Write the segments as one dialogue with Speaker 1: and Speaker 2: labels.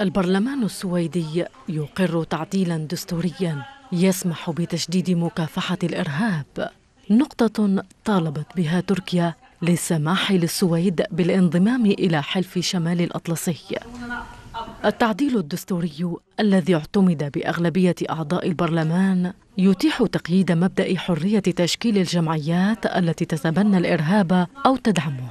Speaker 1: البرلمان السويدي يقر تعديلا دستوريا يسمح بتشديد مكافحه الارهاب نقطه طالبت بها تركيا للسماح للسويد بالانضمام الى حلف شمال الاطلسي التعديل الدستوري الذي اعتمد باغلبيه اعضاء البرلمان يتيح تقييد مبدا حريه تشكيل الجمعيات التي تتبنى الارهاب او تدعمه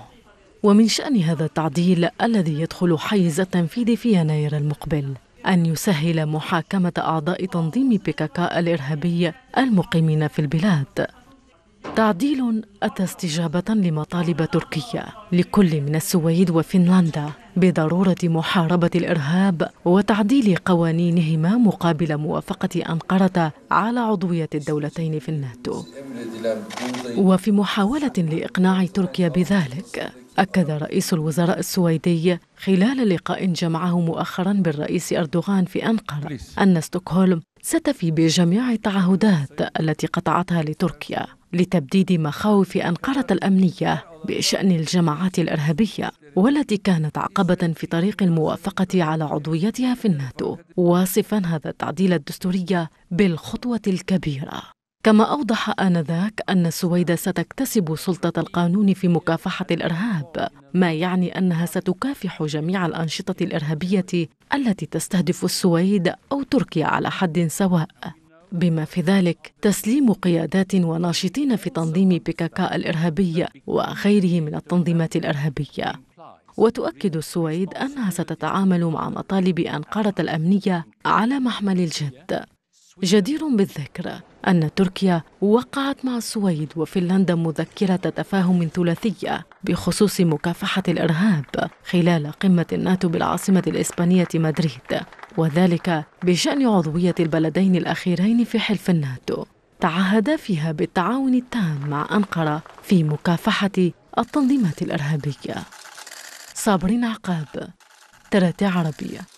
Speaker 1: ومن شأن هذا التعديل الذي يدخل حيز التنفيذ في يناير المقبل أن يسهل محاكمة أعضاء تنظيم بيكاكا الإرهابي المقيمين في البلاد تعديل أتى استجابة لمطالب تركيا لكل من السويد وفنلندا بضرورة محاربة الإرهاب وتعديل قوانينهما مقابل موافقة أنقرة على عضوية الدولتين في الناتو وفي محاولة لإقناع تركيا بذلك أكد رئيس الوزراء السويدي خلال لقاء جمعه مؤخرا بالرئيس أردوغان في أنقرة أن ستوكهولم ستفي بجميع التعهدات التي قطعتها لتركيا لتبديد مخاوف أنقرة الأمنية بشأن الجماعات الإرهابية والتي كانت عقبة في طريق الموافقة على عضويتها في الناتو واصفا هذا التعديل الدستوري بالخطوة الكبيرة كما أوضح آنذاك أن السويد ستكتسب سلطة القانون في مكافحة الإرهاب ما يعني أنها ستكافح جميع الأنشطة الإرهابية التي تستهدف السويد أو تركيا على حد سواء بما في ذلك تسليم قيادات وناشطين في تنظيم بيكاكا الإرهابي وغيره من التنظيمات الإرهابية وتؤكد السويد أنها ستتعامل مع مطالب أنقرة الأمنية على محمل الجد جدير بالذكر أن تركيا وقعت مع السويد وفنلندا مذكرة تفاهم ثلاثية بخصوص مكافحة الإرهاب خلال قمة الناتو بالعاصمة الإسبانية مدريد وذلك بشأن عضوية البلدين الأخيرين في حلف الناتو تعهدا فيها بالتعاون التام مع أنقرة في مكافحة التنظيمات الإرهابية صابرين عقاب تراتي عربية